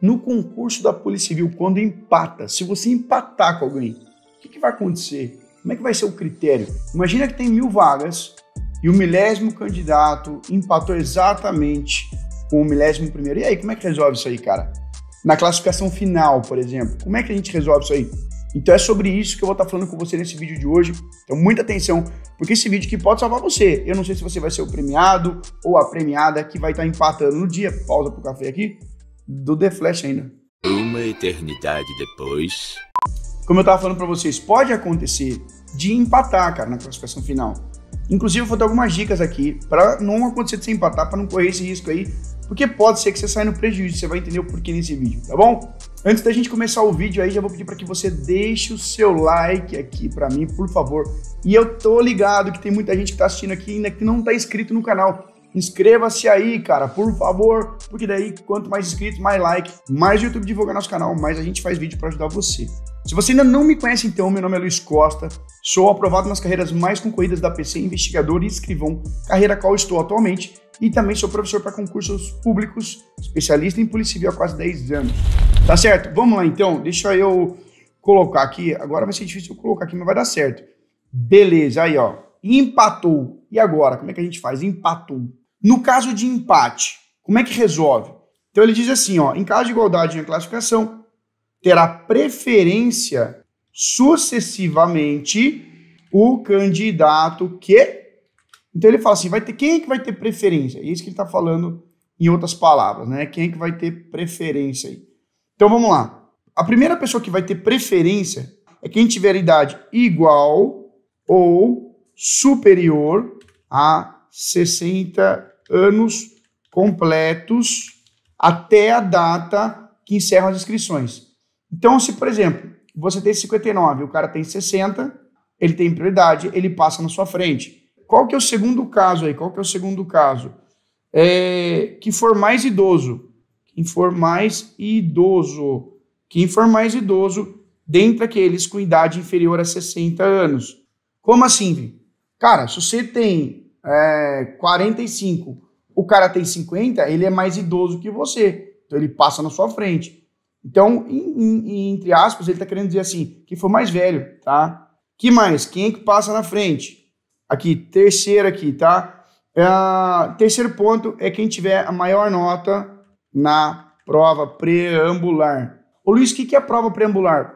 No concurso da Polícia Civil, quando empata, se você empatar com alguém, o que, que vai acontecer? Como é que vai ser o critério? Imagina que tem mil vagas e o milésimo candidato empatou exatamente com o milésimo primeiro. E aí, como é que resolve isso aí, cara? Na classificação final, por exemplo, como é que a gente resolve isso aí? Então é sobre isso que eu vou estar falando com você nesse vídeo de hoje. Então muita atenção, porque esse vídeo aqui pode salvar você. Eu não sei se você vai ser o premiado ou a premiada que vai estar empatando no dia. Pausa pro café aqui do The Flash ainda. Uma eternidade depois. Como eu tava falando para vocês, pode acontecer de empatar, cara, na classificação final. Inclusive, eu vou dar algumas dicas aqui para não acontecer de você empatar, para não correr esse risco aí, porque pode ser que você saia no prejuízo, você vai entender o porquê nesse vídeo, tá bom? Antes da gente começar o vídeo aí, já vou pedir para que você deixe o seu like aqui para mim, por favor. E eu tô ligado que tem muita gente que tá assistindo aqui ainda que não tá inscrito no canal. Inscreva-se aí, cara, por favor, porque daí quanto mais inscritos, mais like, mais YouTube divulga nosso canal, mais a gente faz vídeo para ajudar você. Se você ainda não me conhece, então, meu nome é Luiz Costa, sou aprovado nas carreiras mais concorridas da PC, investigador e escrivão, carreira na qual estou atualmente, e também sou professor para concursos públicos, especialista em Polícia Civil há quase 10 anos. Tá certo? Vamos lá, então, deixa eu colocar aqui, agora vai ser difícil colocar aqui, mas vai dar certo. Beleza, aí ó, empatou. E agora, como é que a gente faz? Empatou. No caso de empate, como é que resolve? Então ele diz assim, ó, em caso de igualdade na classificação, terá preferência sucessivamente o candidato que então ele fala assim, vai ter quem é que vai ter preferência? É isso que ele está falando em outras palavras, né? Quem é que vai ter preferência aí? Então vamos lá. A primeira pessoa que vai ter preferência é quem tiver idade igual ou superior a 60 anos completos até a data que encerram as inscrições. Então, se, por exemplo, você tem 59, o cara tem 60, ele tem prioridade, ele passa na sua frente. Qual que é o segundo caso aí? Qual que é o segundo caso? É, que for mais idoso. Quem for mais idoso. Quem for mais idoso, dentre aqueles com idade inferior a 60 anos. Como assim, vi? Cara, se você tem é, 45, o cara tem 50, ele é mais idoso que você. Então ele passa na sua frente. Então, em, em, entre aspas, ele está querendo dizer assim, que foi mais velho, tá? Que mais? Quem é que passa na frente? Aqui, terceiro aqui, tá? Uh, terceiro ponto é quem tiver a maior nota na prova preambular. Ô Luiz, o que, que é prova preambular?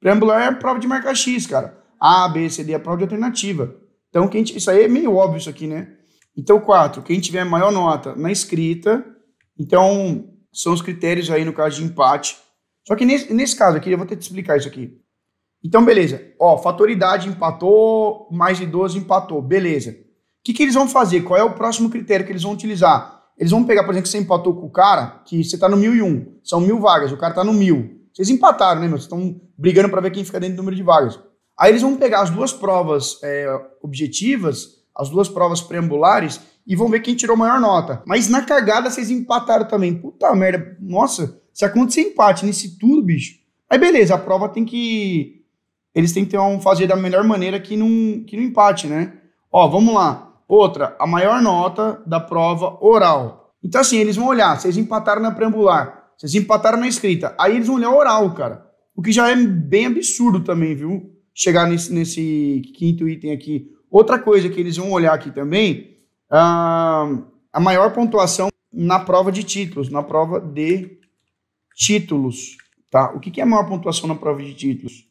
Preambular é a prova de marca X, cara. A, B, C, D é a prova de alternativa. Então, quem, isso aí é meio óbvio isso aqui, né? Então, quatro, quem tiver maior nota na escrita, então são os critérios aí no caso de empate. Só que nesse, nesse caso aqui, eu vou ter que explicar isso aqui. Então, beleza. Ó, fatoridade empatou, mais de 12 empatou, beleza. O que, que eles vão fazer? Qual é o próximo critério que eles vão utilizar? Eles vão pegar, por exemplo, que você empatou com o cara, que você está no 1001, são mil vagas, o cara está no mil. Vocês empataram, né, meu? Vocês estão brigando para ver quem fica dentro do número de vagas. Aí eles vão pegar as duas provas é, objetivas, as duas provas preambulares, e vão ver quem tirou maior nota. Mas na cagada vocês empataram também. Puta merda, nossa, se acontecer empate nesse tudo, bicho. Aí beleza, a prova tem que. Eles têm que ter um, fazer da melhor maneira que não, que não empate, né? Ó, vamos lá. Outra, a maior nota da prova oral. Então, assim, eles vão olhar, vocês empataram na preambular, vocês empataram na escrita. Aí eles vão olhar oral, cara. O que já é bem absurdo também, viu? chegar nesse, nesse quinto item aqui. Outra coisa que eles vão olhar aqui também, a maior pontuação na prova de títulos, na prova de títulos, tá? O que, que é a maior pontuação na prova de títulos?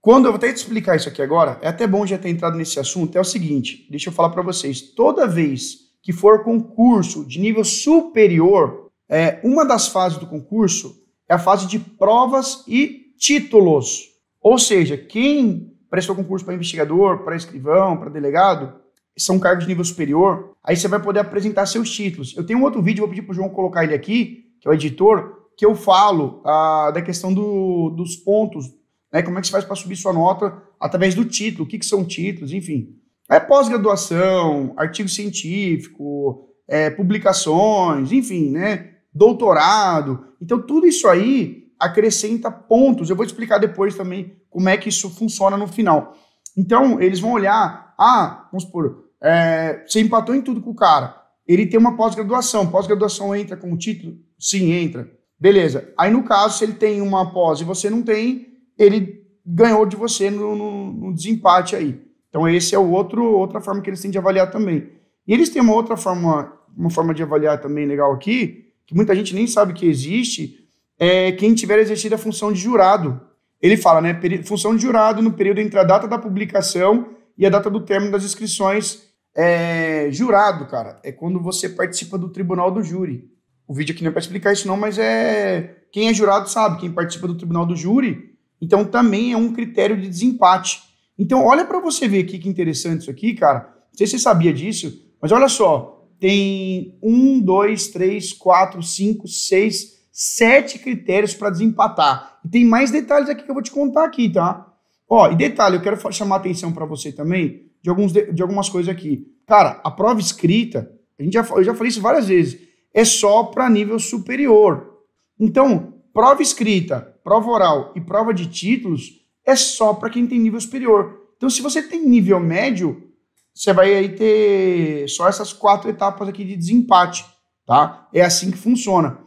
Quando eu vou até te explicar isso aqui agora, é até bom já ter entrado nesse assunto, é o seguinte, deixa eu falar para vocês, toda vez que for concurso de nível superior, é, uma das fases do concurso é a fase de provas e títulos. Ou seja, quem prestou concurso para investigador, para escrivão, para delegado, são é cargos de nível superior, aí você vai poder apresentar seus títulos. Eu tenho um outro vídeo, vou pedir para o João colocar ele aqui, que é o editor, que eu falo ah, da questão do, dos pontos, né, como é que você faz para subir sua nota através do título, o que, que são títulos, enfim. É pós-graduação, artigo científico, é, publicações, enfim, né, doutorado. Então, tudo isso aí acrescenta pontos. Eu vou te explicar depois também como é que isso funciona no final. Então, eles vão olhar, ah, vamos supor, é, você empatou em tudo com o cara. Ele tem uma pós-graduação. Pós-graduação entra como título? Sim, entra. Beleza. Aí, no caso, se ele tem uma pós e você não tem, ele ganhou de você no, no, no desempate aí. Então, esse é o outro, outra forma que eles têm de avaliar também. E eles têm uma outra forma, uma forma de avaliar também legal aqui, que muita gente nem sabe que existe, é, quem tiver exercido a função de jurado. Ele fala, né? Função de jurado no período entre a data da publicação e a data do término das inscrições. É, jurado, cara, é quando você participa do tribunal do júri. O vídeo aqui não é para explicar isso, não, mas é. Quem é jurado sabe, quem participa do tribunal do júri, então também é um critério de desempate. Então, olha para você ver aqui que interessante isso aqui, cara. Não sei se você sabia disso, mas olha só. Tem um, dois, três, quatro, cinco, seis, sete critérios para desempatar. E tem mais detalhes aqui que eu vou te contar aqui, tá? Ó, e detalhe, eu quero chamar atenção para você também de, alguns de, de, algumas coisas aqui. Cara, a prova escrita, a gente já, eu já falei isso várias vezes, é só para nível superior. Então, prova escrita, prova oral e prova de títulos é só para quem tem nível superior. Então, se você tem nível médio, você vai aí ter só essas quatro etapas aqui de desempate, tá? É assim que funciona.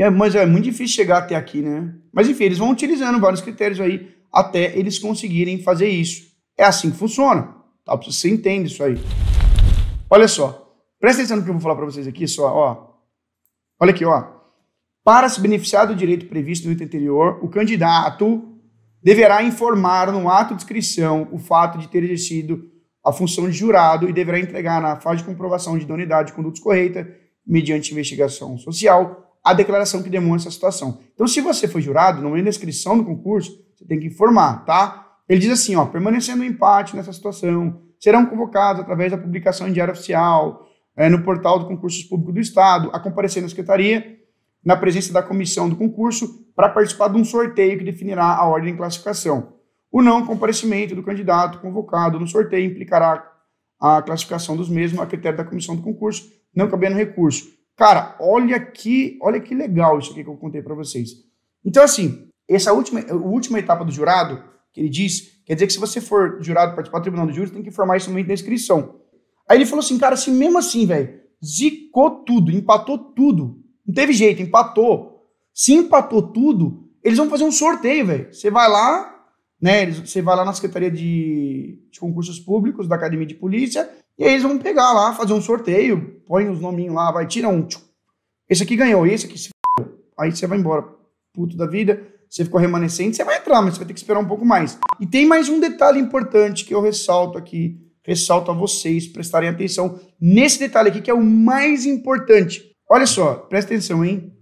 E é, mas é muito difícil chegar até aqui, né? Mas enfim, eles vão utilizando vários critérios aí até eles conseguirem fazer isso. É assim que funciona. Tá? Você entende isso aí. Olha só. Presta atenção no que eu vou falar para vocês aqui, só, ó. Olha aqui, ó. Para se beneficiar do direito previsto no item anterior, o candidato deverá informar no ato de inscrição o fato de ter exercido a função de jurado e deverá entregar na fase de comprovação de idoneidade de conduta correta, mediante investigação social, a declaração que demonstra a situação. Então, se você foi jurado, é no meio da inscrição do concurso, você tem que informar, tá? Ele diz assim, ó, permanecendo em empate nessa situação, serão convocados através da publicação em diário oficial, é, no portal do concursos público do Estado, a comparecer na secretaria, na presença da comissão do concurso, para participar de um sorteio que definirá a ordem de classificação. O não comparecimento do candidato convocado no sorteio implicará a classificação dos mesmos a critério da comissão do concurso, não cabendo recurso. Cara, olha que, olha que legal isso aqui que eu contei para vocês. Então, assim, essa última, última etapa do jurado, que ele diz, quer dizer que se você for jurado participar do tribunal do júri, tem que informar isso no momento da inscrição. Aí ele falou assim, cara, se mesmo assim, velho, zicou tudo, empatou tudo, não teve jeito, empatou. Se empatou tudo, eles vão fazer um sorteio, velho. Você vai lá, né? Você vai lá na Secretaria de, de Concursos Públicos da Academia de Polícia e aí eles vão pegar lá, fazer um sorteio, põe os nominhos lá, vai, tira um. Tchum. Esse aqui ganhou, esse aqui se f... Aí você vai embora, puto da vida, você ficou remanescente, você vai entrar, mas você vai ter que esperar um pouco mais. E tem mais um detalhe importante que eu ressalto aqui, ressalto a vocês prestarem atenção nesse detalhe aqui que é o mais importante. Olha só, presta atenção, hein?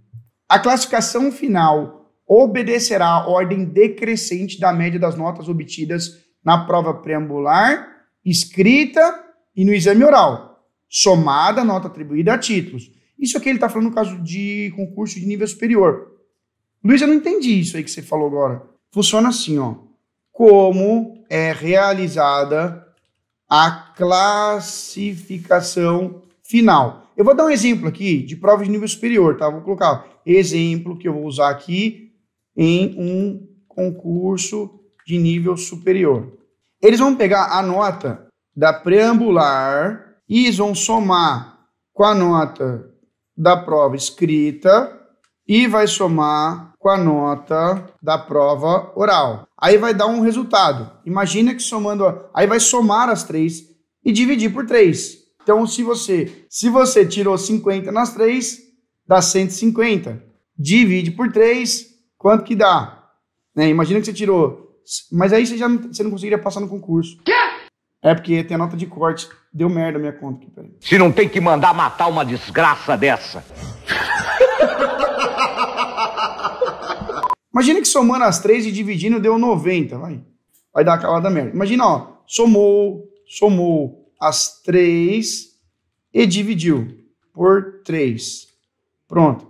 A classificação final obedecerá à ordem decrescente da média das notas obtidas na prova preambular, escrita e no exame oral, somada a nota atribuída a títulos. Isso aqui ele está falando no caso de concurso de nível superior. Luiz, eu não entendi isso aí que você falou agora. Funciona assim, ó. Como é realizada a classificação final. Eu vou dar um exemplo aqui de prova de nível superior, tá? Vou colocar exemplo que eu vou usar aqui em um concurso de nível superior. Eles vão pegar a nota da preambular e vão somar com a nota da prova escrita e vai somar com a nota da prova oral. Aí vai dar um resultado. Imagina que somando, aí vai somar as três e dividir por três. Então, se você, se você tirou 50 nas três, dá 150. Divide por três, quanto que dá? Né? Imagina que você tirou, mas aí você já não, você não conseguiria passar no concurso. Quê? É porque tem nota de corte. Deu merda a minha conta aqui, peraí. Se não tem que mandar matar uma desgraça dessa. Imagina que somando as três e dividindo deu 90, vai. Vai dar aquela da merda. Imagina, ó, somou, somou as três e dividiu por três. Pronto.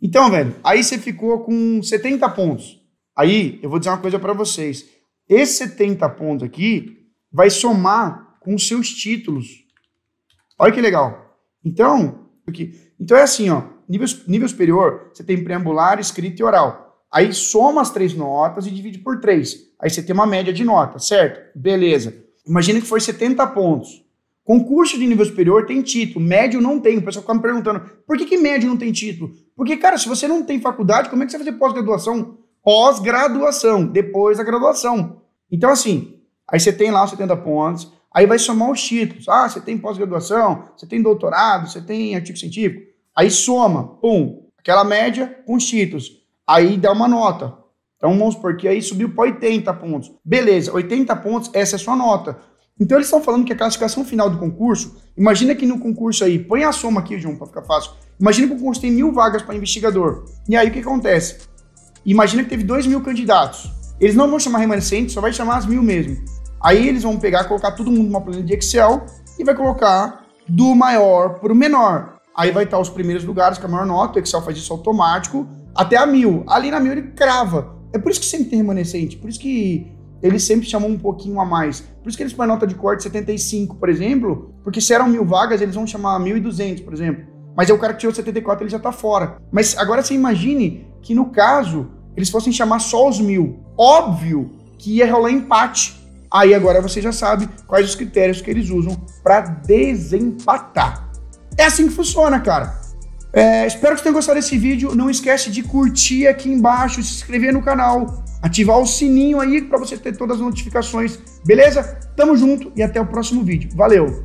Então, velho, aí você ficou com 70 pontos. Aí, eu vou dizer uma coisa para vocês. Esse 70 pontos aqui vai somar com os seus títulos. Olha que legal. Então, aqui, então é assim, ó, nível, nível superior, você tem preambular, escrito e oral. Aí soma as três notas e divide por três. Aí você tem uma média de nota, certo? Beleza. Imagina que foi 70 pontos. Concurso de nível superior tem título, médio não tem. O pessoal fica me perguntando, por que, que médio não tem título? Porque, cara, se você não tem faculdade, como é que você vai fazer pós-graduação? Pós-graduação, depois da graduação. Então, assim, Aí você tem lá os 70 pontos, aí vai somar os títulos. Ah, você tem pós-graduação, você tem doutorado, você tem artigo científico. Aí soma, pum, aquela média com os títulos. Aí dá uma nota. Então vamos supor que aí subiu para 80 pontos. Beleza, 80 pontos, essa é a sua nota. Então eles estão falando que a classificação final do concurso, imagina que no concurso aí, põe a soma aqui, João, para ficar fácil. Imagina que o concurso tem mil vagas para investigador. E aí o que acontece? Imagina que teve dois mil candidatos. Eles não vão chamar remanescente, só vai chamar as mil mesmo. Aí eles vão pegar, colocar todo mundo numa planilha de Excel e vai colocar do maior para o menor. Aí vai estar os primeiros lugares com é a maior nota, o Excel faz isso automático, até a mil. Ali na mil ele crava. É por isso que sempre tem remanescente, por isso que eles sempre chamam um pouquinho a mais. Por isso que eles põem nota de corte 75, por exemplo, porque se eram mil vagas, eles vão chamar 1.200, por exemplo. Mas é o cara que tirou 74, ele já está fora. Mas agora você imagine que no caso, eles fossem chamar só os mil. Óbvio que ia rolar empate Aí agora você já sabe quais os critérios que eles usam para desempatar. É assim que funciona, cara. É, espero que você tenha gostado desse vídeo. Não esquece de curtir aqui embaixo, se inscrever no canal, ativar o sininho aí para você ter todas as notificações. Beleza? Tamo junto e até o próximo vídeo. Valeu!